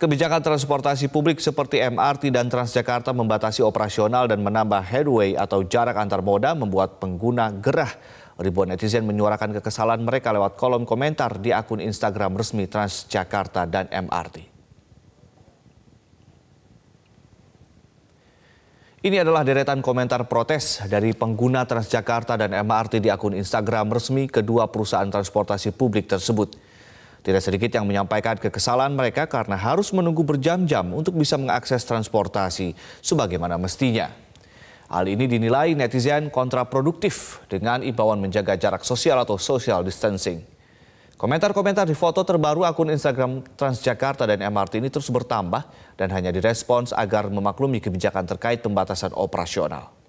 Kebijakan transportasi publik seperti MRT dan Transjakarta membatasi operasional dan menambah headway atau jarak antar moda membuat pengguna gerah. Ribuan netizen menyuarakan kekesalan mereka lewat kolom komentar di akun Instagram resmi Transjakarta dan MRT. Ini adalah deretan komentar protes dari pengguna Transjakarta dan MRT di akun Instagram resmi kedua perusahaan transportasi publik tersebut. Tidak sedikit yang menyampaikan kekesalan mereka karena harus menunggu berjam-jam untuk bisa mengakses transportasi sebagaimana mestinya. Hal ini dinilai netizen kontraproduktif dengan imbauan menjaga jarak sosial atau social distancing. Komentar-komentar di foto terbaru akun Instagram Transjakarta dan MRT ini terus bertambah dan hanya direspons agar memaklumi kebijakan terkait pembatasan operasional.